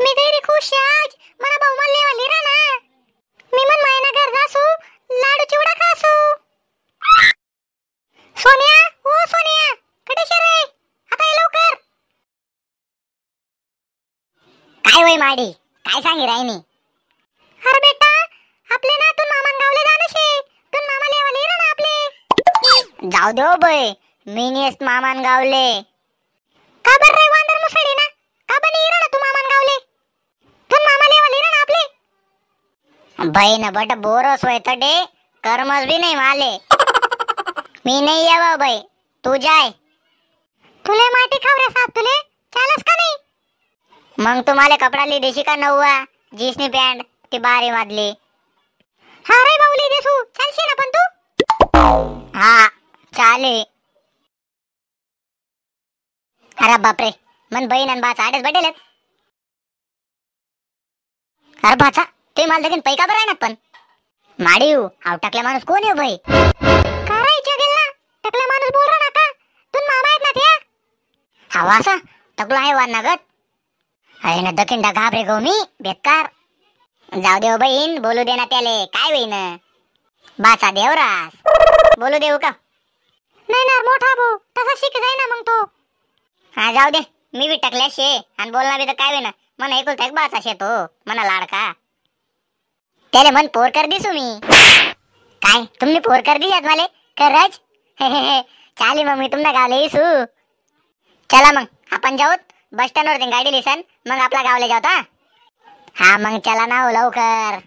मी गैरी खुश आज मला भाऊ मला लेवाली रा ना मी मन मायना घर जासू लाडू चिवडा खासू सोनिया ओ सोनिया कडे शर रे आता ये लवकर काय होय माडी काय सांगी रायनी अरे बेटा आपले ना तू मामा गावले जाणं तू मामा लेवाली रा ना आपले जाऊ दे बय मी नेस मामान गावले का बर रे वांदर मुसडी ना का बनी भाई ना बट बोरस वैतडे कर्मस बी नाही माले मी नाही यावा भाई तू जाय तुले माटी खाऊ रे साहेब तुले चालस का नाही मग तुम्हाला कपडा ली देशी का नववा जीसनी पॅन्ट ती बारी वाजली हा रे बाऊली देसू चालशी ना पण तू हा चाले अरे बापरे मन बहीण आणि बाचा आडेच बडेल अरे बाचा ते मला लगेन पैका बरं आहे ना पण माडीव हाव टाकला माणूस कोण आहे भाई हो करायच्या गेला टाकला माणूस बोल ना का तू मामा आहेत ना त्या हवा असा टकलो आहे वा नगत अरे ना दखिंडा घाबरे गो मी बेकार जाऊ देव बहीण बोलू दे ना त्याले काय होईन बाचा देवरास बोलू देऊ का नाही ना मोठा भाऊ तसा शिक जाय ना मग तो हा जाऊ दे मी बी टाकल्या शे आणि बोलणार बी तर काय होईना मला ऐकून एक बाचा शे तो मला लाडका त्याला मन पोर कर दिसू मी काय तुम्ही पोर कर दिल्यात मला करज चालेल मग मी तुमना गावले येसू चला मग आपण जाऊत बस स्टँडवर गाडी लिसन मग आपला गावले जाऊत हा हा मग चला ना हो, लवकर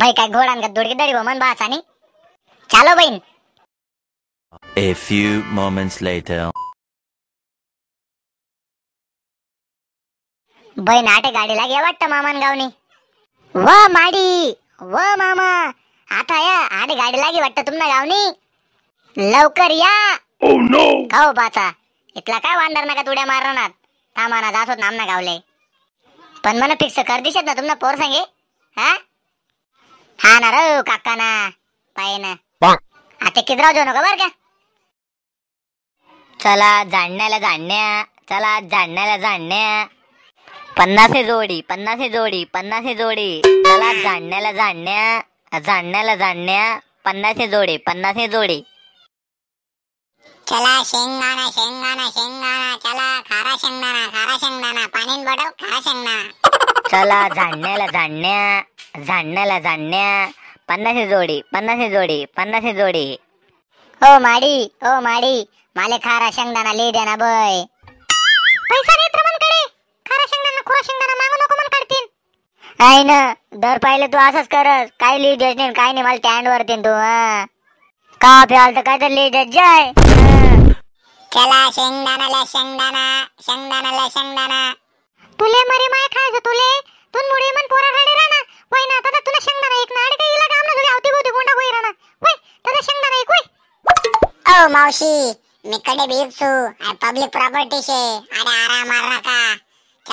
भाई काय घोडान का दुडकी दरी मन बास आणि चालो बहीण A few moments later. बहीण आटे गाडीला गे वाटतं मामान गावनी व माडी व मामा आता या आणि गाडी लागी वाटत तुमना गावनी लवकर या oh, no. काव बाचा इथला काय वांदर नका तुड्या मारणार थांबाना जात होत नामना गावले पण मला फिक्स कर दिशत ना तुम्हाला पोर सांगे हा हा ना रो काका ना पाय ना आता किती जाऊ नका बर का चला जाणण्याला जाणण्या चला जाणण्याला जाणण्या पन्नास हे जोडी पन्नास हे जोडी पन्नास हे जोडी चला जाणण्याला जाणण्या जाणण्याला जाणण्या पन्नास हे जोडी पन्नास हे जोडी चला शेंगदाणा शेंगदाणा शेंगदाणा चला खारा शेंगदाणा खारा शेंगदाणा पाणी बडव खारा शेंगदाणा चला झाडण्याला झाडण्या झाडण्याला झाडण्या पन्नास हे जोडी पन्नास हे जोडी पन्नास हे जोडी हो माडी हो माडी माले खारा शेंगदाणा ले ना बय पैसा नको शेंगदाणा मागू नको मला काढतील आहे ना दर पाहिलं तू असंच करस काय लिह जज नाही काय नाही मला स्टँड वर तू हा. का प्याल तर काय तर लिह जज जाय चला शेंगदाणाला शेंगदाणा ला शेंगदाणा तुले मरे माय खायचं तुले तुन मुडे मन पोरा घडे राना वय ना आता तुला शेंगदाणा एक ना काय काही लागा ना तुझी आवती गोटी गोंडा कोई राना वय तदा शेंगदाणा एक वय ओ मावशी मी कडे आय पब्लिक प्रॉपर्टी शे अरे आराम मार का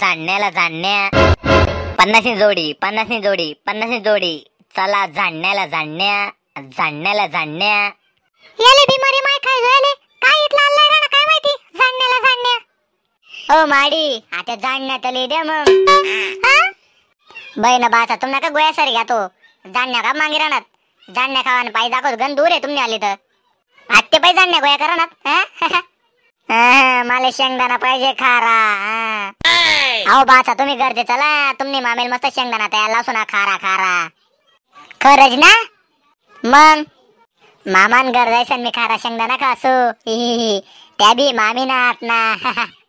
झाडण्याला झाडण्या पन्नासनी जोडी पन्नासनी जोडी पन्नासनी जोडी चला झाडण्याला झाडण्या झाडण्याला झाडण्या याले बिमारी माय काय झाले काय काय माहिती झाडण्याला झाडण्या ओ माडी आता झाडण्यात आले द्या मग बहीण बाचा तुम्हाला का गोया सर घ्या तो जाणण्या का मागे राहणार जाणण्या खावान पाय दाखवत गण दूर आहे तुम्ही आले तर आत्ते पाय जाणण्या गोया ना मला शेंगदाणा पाहिजे खारा अहो बाचा तुम्ही गरजे चला तुम्ही मामेल मस्त शेंगदाणा त्या ना खारा खारा खरंच ना मग मामान गर्दायसन मी खारा शेंगदाणा खासू त्या बी मामी ना आत ना